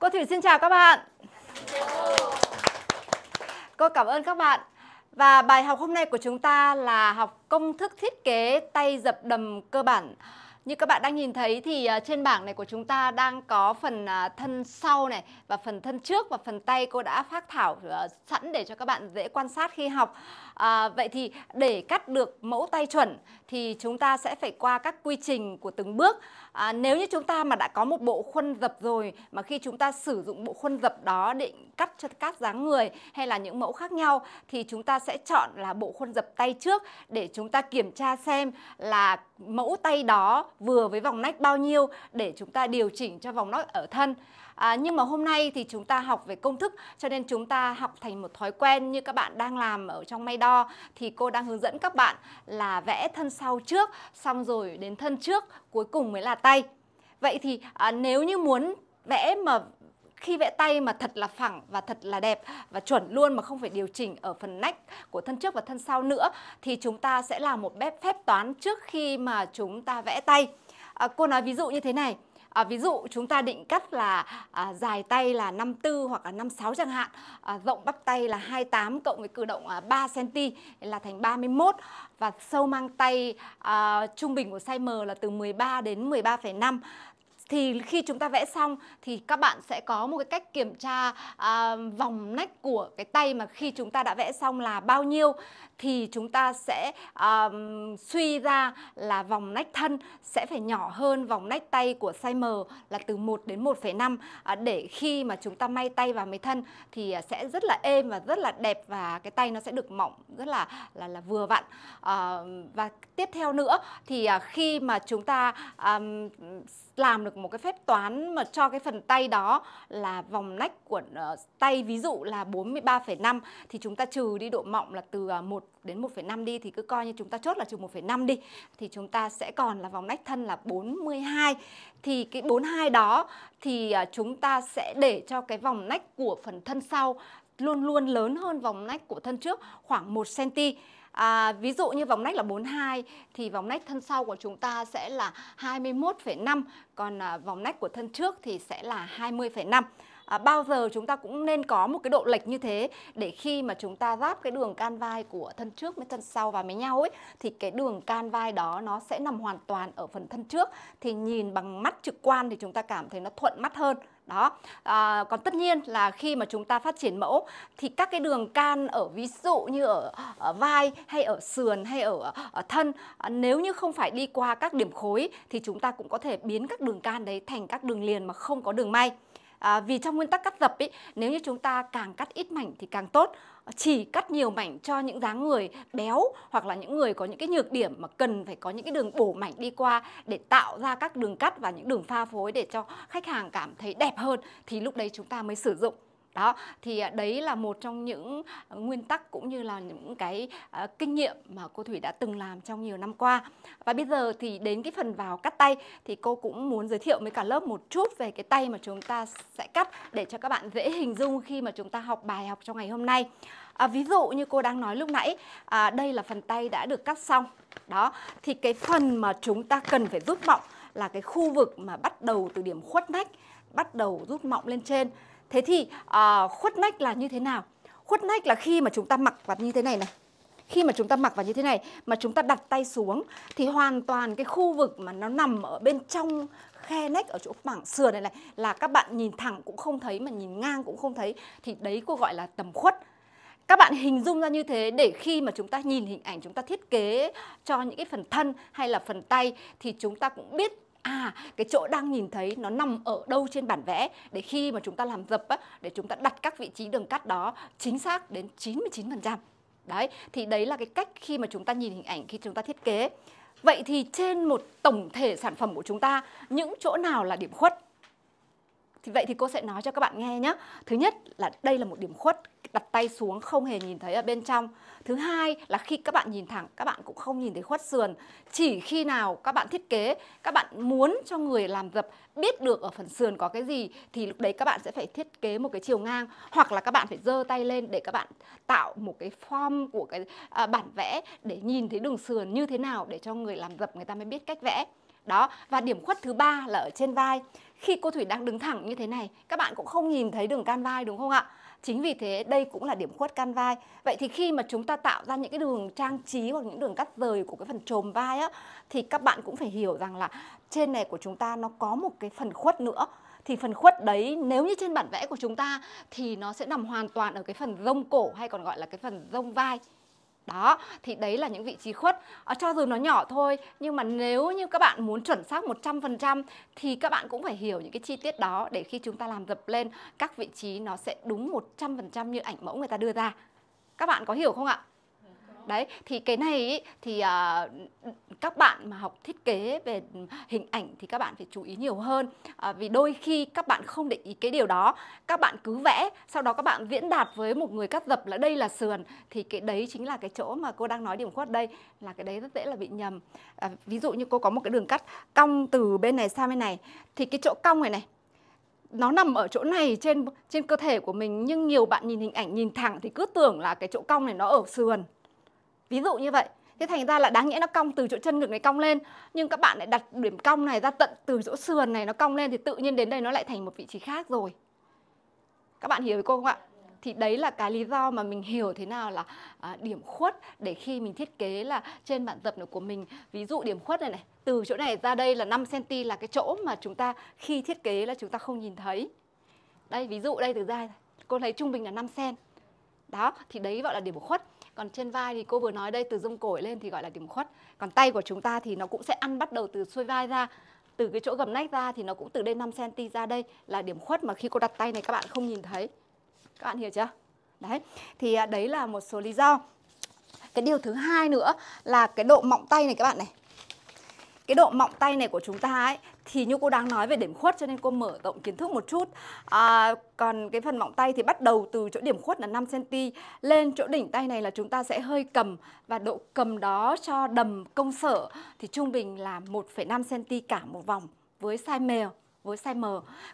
Cô Thủy xin chào các bạn. Cô cảm ơn các bạn. Và bài học hôm nay của chúng ta là học công thức thiết kế tay dập đầm cơ bản. Như các bạn đang nhìn thấy thì à, trên bảng này của chúng ta đang có phần à, thân sau này và phần thân trước và phần tay cô đã phát thảo à, sẵn để cho các bạn dễ quan sát khi học. À, vậy thì để cắt được mẫu tay chuẩn thì chúng ta sẽ phải qua các quy trình của từng bước. À, nếu như chúng ta mà đã có một bộ khuôn dập rồi mà khi chúng ta sử dụng bộ khuôn dập đó để cắt cho các dáng người hay là những mẫu khác nhau thì chúng ta sẽ chọn là bộ khuôn dập tay trước để chúng ta kiểm tra xem là mẫu tay đó vừa với vòng nách bao nhiêu để chúng ta điều chỉnh cho vòng nách ở thân. À, nhưng mà hôm nay thì chúng ta học về công thức cho nên chúng ta học thành một thói quen như các bạn đang làm ở trong may đo thì cô đang hướng dẫn các bạn là vẽ thân sau trước xong rồi đến thân trước cuối cùng mới là tay. Vậy thì à, nếu như muốn vẽ mà khi vẽ tay mà thật là phẳng và thật là đẹp và chuẩn luôn mà không phải điều chỉnh ở phần nách của thân trước và thân sau nữa thì chúng ta sẽ làm một phép toán trước khi mà chúng ta vẽ tay. À, cô nói ví dụ như thế này à, ví dụ chúng ta định cắt là à, dài tay là 54 hoặc là 56 chẳng hạn à, rộng bắp tay là 28 cộng với cử động à, 3 cm là thành 31 và sâu mang tay à, trung bình của size M là từ 13 đến 13,5 thì khi chúng ta vẽ xong thì các bạn sẽ có một cái cách kiểm tra à, vòng nách của cái tay mà khi chúng ta đã vẽ xong là bao nhiêu thì chúng ta sẽ um, suy ra là vòng nách thân sẽ phải nhỏ hơn vòng nách tay của size M là từ 1 đến 1,5 à, để khi mà chúng ta may tay vào mấy thân thì à, sẽ rất là êm và rất là đẹp và cái tay nó sẽ được mỏng rất là là là vừa vặn à, và tiếp theo nữa thì à, khi mà chúng ta um, làm được một cái phép toán mà cho cái phần tay đó là vòng nách của uh, tay ví dụ là 43,5 thì chúng ta trừ đi độ mỏng là từ uh, à, 1 đến 1,5 đi thì cứ coi như chúng ta chốt là trừ 1,5 đi thì chúng ta sẽ còn là vòng nách thân là 42 thì cái 42 đó thì à, chúng ta sẽ để cho cái vòng nách của phần thân sau luôn luôn lớn hơn vòng nách của thân trước khoảng 1 cm À, ví dụ như vòng nách là 42 thì vòng nách thân sau của chúng ta sẽ là 21,5 còn à, vòng nách của thân trước thì sẽ là 20,5 à, bao giờ chúng ta cũng nên có một cái độ lệch như thế để khi mà chúng ta ráp cái đường can vai của thân trước với thân sau vào với nhau ấy thì cái đường can vai đó nó sẽ nằm hoàn toàn ở phần thân trước thì nhìn bằng mắt trực quan thì chúng ta cảm thấy nó thuận mắt hơn đó à, còn tất nhiên là khi mà chúng ta phát triển mẫu thì các cái đường can ở ví dụ như ở, ở vai hay ở sườn hay ở, ở thân à, nếu như không phải đi qua các điểm khối thì chúng ta cũng có thể biến các đường can đấy thành các đường liền mà không có đường may à, vì trong nguyên tắc cắt dập ý, nếu như chúng ta càng cắt ít mảnh thì càng tốt chỉ cắt nhiều mảnh cho những dáng người béo hoặc là những người có những cái nhược điểm mà cần phải có những cái đường bổ mảnh đi qua để tạo ra các đường cắt và những đường pha phối để cho khách hàng cảm thấy đẹp hơn thì lúc đấy chúng ta mới sử dụng đó thì à, đấy là một trong những à, nguyên tắc cũng như là những cái à, kinh nghiệm mà cô Thủy đã từng làm trong nhiều năm qua và bây giờ thì đến cái phần vào cắt tay thì cô cũng muốn giới thiệu với cả lớp một chút về cái tay mà chúng ta sẽ cắt để cho các bạn dễ hình dung khi mà chúng ta học bài học trong ngày hôm nay à, ví dụ như cô đang nói lúc nãy à, đây là phần tay đã được cắt xong đó thì cái phần mà chúng ta cần phải rút mọng là cái khu vực mà bắt đầu từ điểm khuất nách bắt đầu rút mọng lên trên Thế thì à, khuất nách là như thế nào? Khuất nách là khi mà chúng ta mặc vào như thế này này khi mà chúng ta mặc vào như thế này mà chúng ta đặt tay xuống thì hoàn toàn cái khu vực mà nó nằm ở bên trong khe nách ở chỗ mảng sườn này này là các bạn nhìn thẳng cũng không thấy mà nhìn ngang cũng không thấy thì đấy cô gọi là tầm khuất các bạn hình dung ra như thế để khi mà chúng ta nhìn hình ảnh chúng ta thiết kế cho những cái phần thân hay là phần tay thì chúng ta cũng biết à cái chỗ đang nhìn thấy nó nằm ở đâu trên bản vẽ để khi mà chúng ta làm dập á, để chúng ta đặt các vị trí đường cắt đó chính xác đến 99%. Đấy, thì đấy là cái cách khi mà chúng ta nhìn hình ảnh khi chúng ta thiết kế. Vậy thì trên một tổng thể sản phẩm của chúng ta, những chỗ nào là điểm khuất? thì vậy thì cô sẽ nói cho các bạn nghe nhé thứ nhất là đây là một điểm khuất đặt tay xuống không hề nhìn thấy ở bên trong thứ hai là khi các bạn nhìn thẳng các bạn cũng không nhìn thấy khuất sườn chỉ khi nào các bạn thiết kế các bạn muốn cho người làm dập biết được ở phần sườn có cái gì thì lúc đấy các bạn sẽ phải thiết kế một cái chiều ngang hoặc là các bạn phải giơ tay lên để các bạn tạo một cái form của cái à, bản vẽ để nhìn thấy đường sườn như thế nào để cho người làm dập người ta mới biết cách vẽ đó và điểm khuất thứ ba là ở trên vai khi cô thủy đang đứng thẳng như thế này các bạn cũng không nhìn thấy đường can vai đúng không ạ chính vì thế đây cũng là điểm khuất can vai vậy thì khi mà chúng ta tạo ra những cái đường trang trí hoặc những đường cắt rời của cái phần trồm vai á thì các bạn cũng phải hiểu rằng là trên này của chúng ta nó có một cái phần khuất nữa thì phần khuất đấy nếu như trên bản vẽ của chúng ta thì nó sẽ nằm hoàn toàn ở cái phần rông cổ hay còn gọi là cái phần rông vai đó thì đấy là những vị trí khuất à, cho dù nó nhỏ thôi nhưng mà nếu như các bạn muốn chuẩn xác 100% thì các bạn cũng phải hiểu những cái chi tiết đó để khi chúng ta làm dập lên các vị trí nó sẽ đúng 100% như ảnh mẫu người ta đưa ra các bạn có hiểu không ạ đấy thì cái này ý, thì à, các bạn mà học thiết kế về hình ảnh thì các bạn phải chú ý nhiều hơn à, vì đôi khi các bạn không để ý cái điều đó các bạn cứ vẽ sau đó các bạn viễn đạt với một người cắt dập là đây là sườn thì cái đấy chính là cái chỗ mà cô đang nói điểm khuất đây là cái đấy rất dễ là bị nhầm à, ví dụ như cô có một cái đường cắt cong từ bên này sang bên này thì cái chỗ cong này này nó nằm ở chỗ này trên trên cơ thể của mình nhưng nhiều bạn nhìn hình ảnh nhìn thẳng thì cứ tưởng là cái chỗ cong này nó ở sườn ví dụ như vậy thế thành ra là đáng nhẽ nó cong từ chỗ chân ngực này cong lên nhưng các bạn lại đặt điểm cong này ra tận từ chỗ sườn này nó cong lên thì tự nhiên đến đây nó lại thành một vị trí khác rồi các bạn hiểu với cô không ạ thì đấy là cái lý do mà mình hiểu thế nào là à, điểm khuất để khi mình thiết kế là trên bản tập của mình ví dụ điểm khuất này này từ chỗ này ra đây là 5 cm là cái chỗ mà chúng ta khi thiết kế là chúng ta không nhìn thấy đây ví dụ đây từ ra cô thấy trung bình là 5 cm đó thì đấy gọi là điểm khuất còn trên vai thì cô vừa nói đây từ rông cổ lên thì gọi là điểm khuất còn tay của chúng ta thì nó cũng sẽ ăn bắt đầu từ xuôi vai ra từ cái chỗ gầm nách ra thì nó cũng từ đây 5 cm ra đây là điểm khuất mà khi cô đặt tay này các bạn không nhìn thấy các bạn hiểu chưa đấy thì à, đấy là một số lý do cái điều thứ hai nữa là cái độ mọng tay này các bạn này cái độ mọng tay này của chúng ta ấy thì như cô đang nói về điểm khuất cho nên cô mở rộng kiến thức một chút à, còn cái phần mỏng tay thì bắt đầu từ chỗ điểm khuất là 5 cm lên chỗ đỉnh tay này là chúng ta sẽ hơi cầm và độ cầm đó cho đầm công sở thì trung bình là 1,5 cm cả một vòng với size mèo với size M.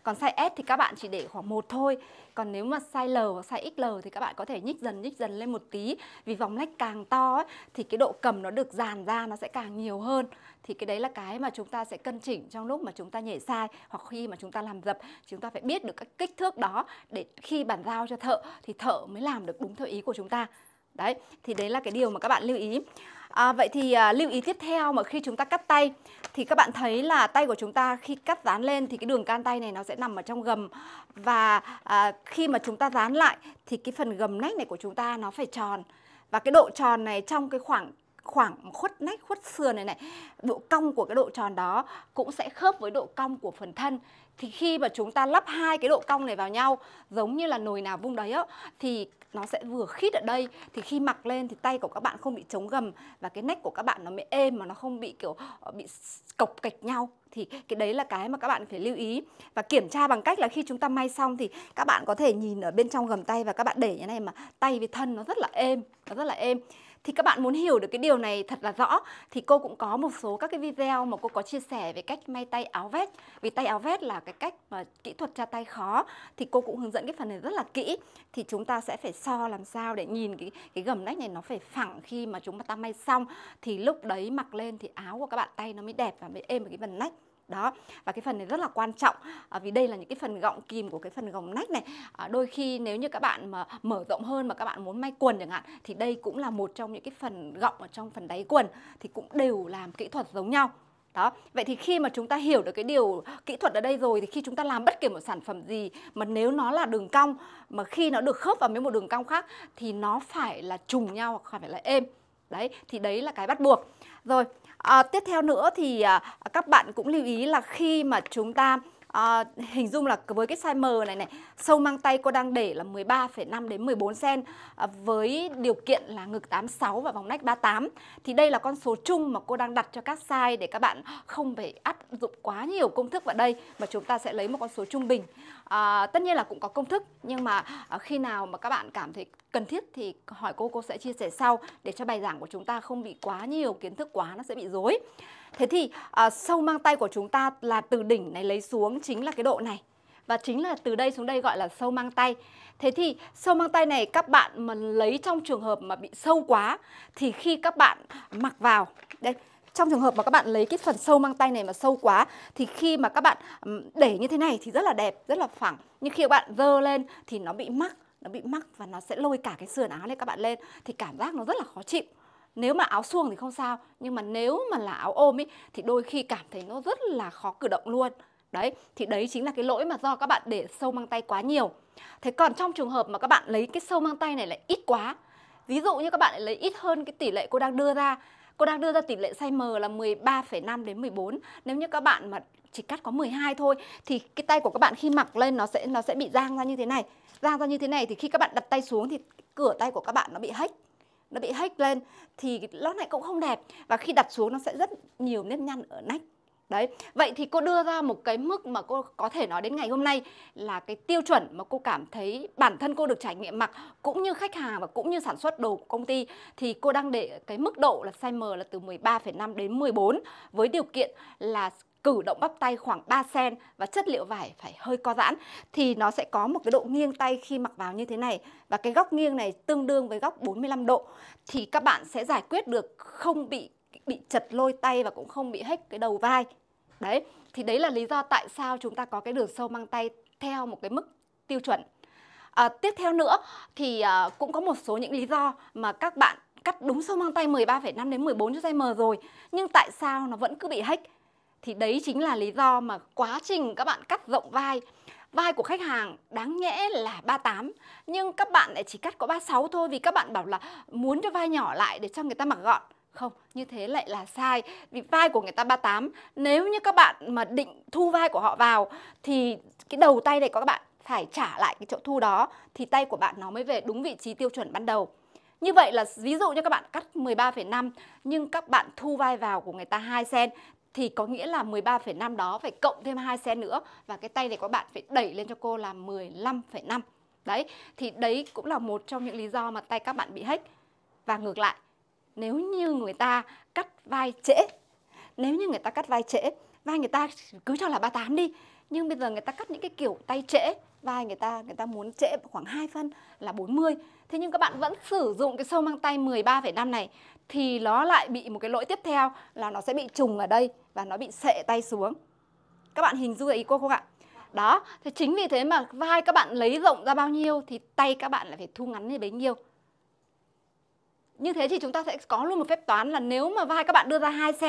Còn size S thì các bạn chỉ để khoảng một thôi. Còn nếu mà size L và size XL thì các bạn có thể nhích dần nhích dần lên một tí. Vì vòng lách càng to ấy, thì cái độ cầm nó được dàn ra nó sẽ càng nhiều hơn. Thì cái đấy là cái mà chúng ta sẽ cân chỉnh trong lúc mà chúng ta nhảy sai hoặc khi mà chúng ta làm dập. Chúng ta phải biết được các kích thước đó để khi bàn giao cho thợ thì thợ mới làm được đúng theo ý của chúng ta. Đấy, thì đấy là cái điều mà các bạn lưu ý. À, vậy thì à, lưu ý tiếp theo mà khi chúng ta cắt tay thì các bạn thấy là tay của chúng ta khi cắt dán lên thì cái đường can tay này nó sẽ nằm ở trong gầm và à, khi mà chúng ta dán lại thì cái phần gầm nách này của chúng ta nó phải tròn và cái độ tròn này trong cái khoảng khoảng khuất nách khuất sườn này này độ cong của cái độ tròn đó cũng sẽ khớp với độ cong của phần thân thì khi mà chúng ta lắp hai cái độ cong này vào nhau giống như là nồi nào vung đấy á thì nó sẽ vừa khít ở đây thì khi mặc lên thì tay của các bạn không bị chống gầm và cái nách của các bạn nó mới êm mà nó không bị kiểu ờ, bị cộc cạch nhau thì cái đấy là cái mà các bạn phải lưu ý và kiểm tra bằng cách là khi chúng ta may xong thì các bạn có thể nhìn ở bên trong gầm tay và các bạn để như này mà tay với thân nó rất là êm nó rất là êm thì các bạn muốn hiểu được cái điều này thật là rõ thì cô cũng có một số các cái video mà cô có chia sẻ về cách may tay áo vest vì tay áo vest là cái cách mà kỹ thuật tra tay khó thì cô cũng hướng dẫn cái phần này rất là kỹ thì chúng ta sẽ phải so làm sao để nhìn cái cái gầm nách này nó phải phẳng khi mà chúng ta may xong thì lúc đấy mặc lên thì áo của các bạn tay nó mới đẹp và mới êm cái phần nách đó và cái phần này rất là quan trọng à, vì đây là những cái phần gọng kìm của cái phần gồng nách này à, đôi khi nếu như các bạn mà mở rộng hơn mà các bạn muốn may quần chẳng hạn thì đây cũng là một trong những cái phần gọng ở trong phần đáy quần thì cũng đều làm kỹ thuật giống nhau đó vậy thì khi mà chúng ta hiểu được cái điều kỹ thuật ở đây rồi thì khi chúng ta làm bất kỳ một sản phẩm gì mà nếu nó là đường cong mà khi nó được khớp vào với một đường cong khác thì nó phải là trùng nhau hoặc phải là êm đấy thì đấy là cái bắt buộc rồi À, tiếp theo nữa thì à, các bạn cũng lưu ý là khi mà chúng ta à, hình dung là với cái size M này này sâu mang tay cô đang để là 13,5 đến 14 cm à, với điều kiện là ngực 86 và vòng nách 38 thì đây là con số chung mà cô đang đặt cho các size để các bạn không phải áp dụng quá nhiều công thức vào đây mà chúng ta sẽ lấy một con số trung bình à, tất nhiên là cũng có công thức nhưng mà à, khi nào mà các bạn cảm thấy cần thiết thì hỏi cô cô sẽ chia sẻ sau để cho bài giảng của chúng ta không bị quá nhiều kiến thức quá nó sẽ bị rối Thế thì à, sâu mang tay của chúng ta là từ đỉnh này lấy xuống chính là cái độ này và chính là từ đây xuống đây gọi là sâu mang tay. Thế thì sâu mang tay này các bạn mà lấy trong trường hợp mà bị sâu quá thì khi các bạn mặc vào đây trong trường hợp mà các bạn lấy cái phần sâu mang tay này mà sâu quá thì khi mà các bạn để như thế này thì rất là đẹp, rất là phẳng. Nhưng khi các bạn dơ lên thì nó bị mắc, nó bị mắc và nó sẽ lôi cả cái sườn áo lên các bạn lên thì cảm giác nó rất là khó chịu nếu mà áo suông thì không sao nhưng mà nếu mà là áo ôm ý thì đôi khi cảm thấy nó rất là khó cử động luôn đấy thì đấy chính là cái lỗi mà do các bạn để sâu mang tay quá nhiều thế còn trong trường hợp mà các bạn lấy cái sâu mang tay này lại ít quá ví dụ như các bạn lại lấy ít hơn cái tỷ lệ cô đang đưa ra cô đang đưa ra tỷ lệ size M là 13,5 đến 14 nếu như các bạn mà chỉ cắt có 12 thôi thì cái tay của các bạn khi mặc lên nó sẽ nó sẽ bị giang ra như thế này giang ra như thế này thì khi các bạn đặt tay xuống thì cửa tay của các bạn nó bị hách nó bị hếch lên thì nó lại cũng không đẹp và khi đặt xuống nó sẽ rất nhiều nếp nhăn ở nách đấy vậy thì cô đưa ra một cái mức mà cô có thể nói đến ngày hôm nay là cái tiêu chuẩn mà cô cảm thấy bản thân cô được trải nghiệm mặc cũng như khách hàng và cũng như sản xuất đồ của công ty thì cô đang để cái mức độ là size M là từ 13,5 đến 14 với điều kiện là cử động bắp tay khoảng 3 cm và chất liệu vải phải hơi co giãn thì nó sẽ có một cái độ nghiêng tay khi mặc vào như thế này và cái góc nghiêng này tương đương với góc 45 độ thì các bạn sẽ giải quyết được không bị bị chật lôi tay và cũng không bị hếch cái đầu vai. Đấy, thì đấy là lý do tại sao chúng ta có cái đường sâu mang tay theo một cái mức tiêu chuẩn. À, tiếp theo nữa thì à, cũng có một số những lý do mà các bạn cắt đúng sâu mang tay 13,5 đến 14 cho size M rồi nhưng tại sao nó vẫn cứ bị hách thì đấy chính là lý do mà quá trình các bạn cắt rộng vai vai của khách hàng đáng nhẽ là 38 nhưng các bạn lại chỉ cắt có 36 thôi vì các bạn bảo là muốn cho vai nhỏ lại để cho người ta mặc gọn. Không, như thế lại là sai Vì vai của người ta 38 Nếu như các bạn mà định thu vai của họ vào Thì cái đầu tay này của các bạn phải trả lại cái chỗ thu đó Thì tay của bạn nó mới về đúng vị trí tiêu chuẩn ban đầu như vậy là ví dụ như các bạn cắt 13,5 nhưng các bạn thu vai vào của người ta 2 cm thì có nghĩa là 13,5 đó phải cộng thêm 2 cm nữa và cái tay này các bạn phải đẩy lên cho cô là 15,5. Đấy, thì đấy cũng là một trong những lý do mà tay các bạn bị hếch. Và ngược lại, nếu như người ta cắt vai trễ, nếu như người ta cắt vai trễ, vai người ta cứ cho là 38 đi, nhưng bây giờ người ta cắt những cái kiểu tay trễ, vai người ta người ta muốn trễ khoảng 2 phân là 40. Thế nhưng các bạn vẫn sử dụng cái sâu mang tay 13,5 này thì nó lại bị một cái lỗi tiếp theo là nó sẽ bị trùng ở đây và nó bị sệ tay xuống. Các bạn hình dung ý cô không ạ? Đó, thì chính vì thế mà vai các bạn lấy rộng ra bao nhiêu thì tay các bạn lại phải thu ngắn như bấy nhiêu. Như thế thì chúng ta sẽ có luôn một phép toán là nếu mà vai các bạn đưa ra 2 cm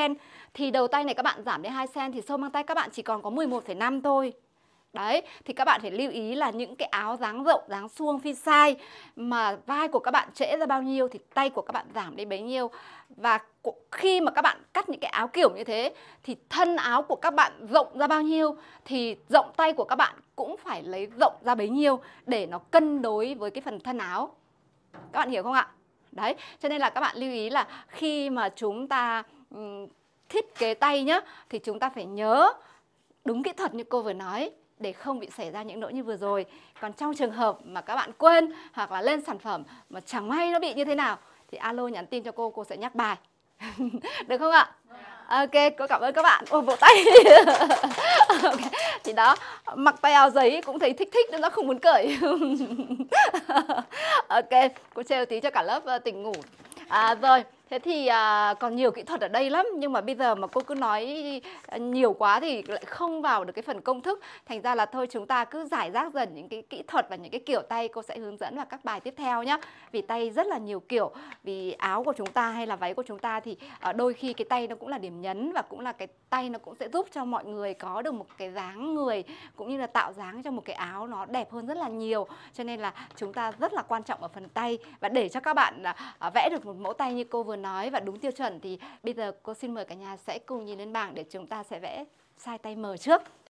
thì đầu tay này các bạn giảm đến 2 cm thì sâu mang tay các bạn chỉ còn có 11,5 thôi đấy thì các bạn phải lưu ý là những cái áo dáng rộng dáng suông phi sai mà vai của các bạn trễ ra bao nhiêu thì tay của các bạn giảm đi bấy nhiêu và khi mà các bạn cắt những cái áo kiểu như thế thì thân áo của các bạn rộng ra bao nhiêu thì rộng tay của các bạn cũng phải lấy rộng ra bấy nhiêu để nó cân đối với cái phần thân áo các bạn hiểu không ạ đấy cho nên là các bạn lưu ý là khi mà chúng ta thiết kế tay nhá thì chúng ta phải nhớ đúng kỹ thuật như cô vừa nói để không bị xảy ra những lỗi như vừa rồi còn trong trường hợp mà các bạn quên hoặc là lên sản phẩm mà chẳng may nó bị như thế nào thì alo nhắn tin cho cô cô sẽ nhắc bài được không ạ ok cô cảm ơn các bạn ôi vỗ tay okay. thì đó mặc tay áo giấy cũng thấy thích thích nên nó không muốn cởi ok cô treo tí cho cả lớp ờ, tỉnh ngủ à, rồi Thế thì à, còn nhiều kỹ thuật ở đây lắm nhưng mà bây giờ mà cô cứ nói nhiều quá thì lại không vào được cái phần công thức. Thành ra là thôi chúng ta cứ giải rác dần những cái kỹ thuật và những cái kiểu tay cô sẽ hướng dẫn vào các bài tiếp theo nhé. Vì tay rất là nhiều kiểu, vì áo của chúng ta hay là váy của chúng ta thì à, đôi khi cái tay nó cũng là điểm nhấn và cũng là cái tay nó cũng sẽ giúp cho mọi người có được một cái dáng người cũng như là tạo dáng cho một cái áo nó đẹp hơn rất là nhiều. Cho nên là chúng ta rất là quan trọng ở phần tay và để cho các bạn à, à vẽ được một mẫu tay như cô vừa vừa nói và đúng tiêu chuẩn thì bây giờ cô xin mời cả nhà sẽ cùng nhìn lên bảng để chúng ta sẽ vẽ sai tay mờ trước